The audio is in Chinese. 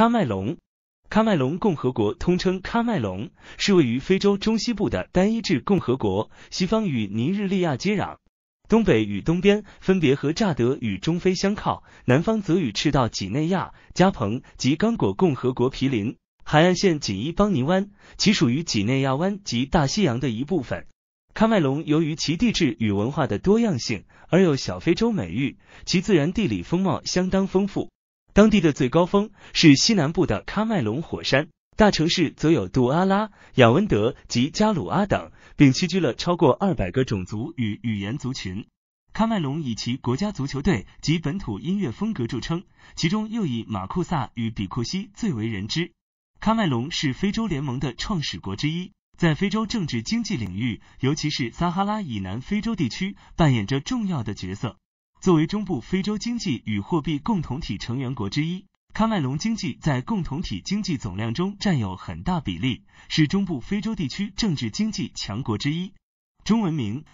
喀麦隆，喀麦隆共和国通称喀麦隆，是位于非洲中西部的单一制共和国。西方与尼日利亚接壤，东北与东边分别和乍得与中非相靠，南方则与赤道几内亚、加蓬及刚果共和国毗邻。海岸线仅依邦尼湾，其属于几内亚湾及大西洋的一部分。喀麦隆由于其地质与文化的多样性，而有“小非洲”美誉。其自然地理风貌相当丰富。当地的最高峰是西南部的喀麦隆火山，大城市则有杜阿拉、雅温德及加鲁阿等，并栖居了超过二百个种族与语言族群。喀麦隆以其国家足球队及本土音乐风格著称，其中又以马库萨与比库西最为人知。喀麦隆是非洲联盟的创始国之一，在非洲政治经济领域，尤其是撒哈拉以南非洲地区，扮演着重要的角色。作为中部非洲经济与货币共同体成员国之一，喀麦隆经济在共同体经济总量中占有很大比例，是中部非洲地区政治经济强国之一。中文名